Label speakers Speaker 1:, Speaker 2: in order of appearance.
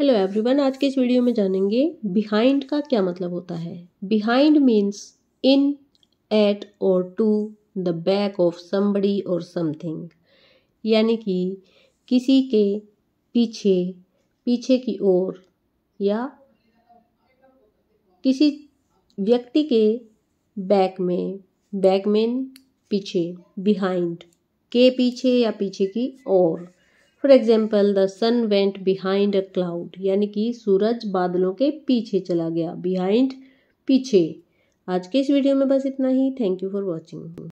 Speaker 1: hello everyone आज के इस वीडियो में जानेंगे बिहाइंड का क्या मतलब होता है बिहाइंड मीन्स इन एट और to the back of somebody और समथिंग यानी कि किसी के पीछे पीछे की ओर या किसी व्यक्ति के बैक में बैक में पीछे बिहाइंड के पीछे या पीछे की ओर for example the sun went behind a cloud यानी कि सूरज बादलों के पीछे चला गया बिहाइंड पीछे आज के इस वीडियो में बस इतना ही थैंक यू फॉर वॉचिंग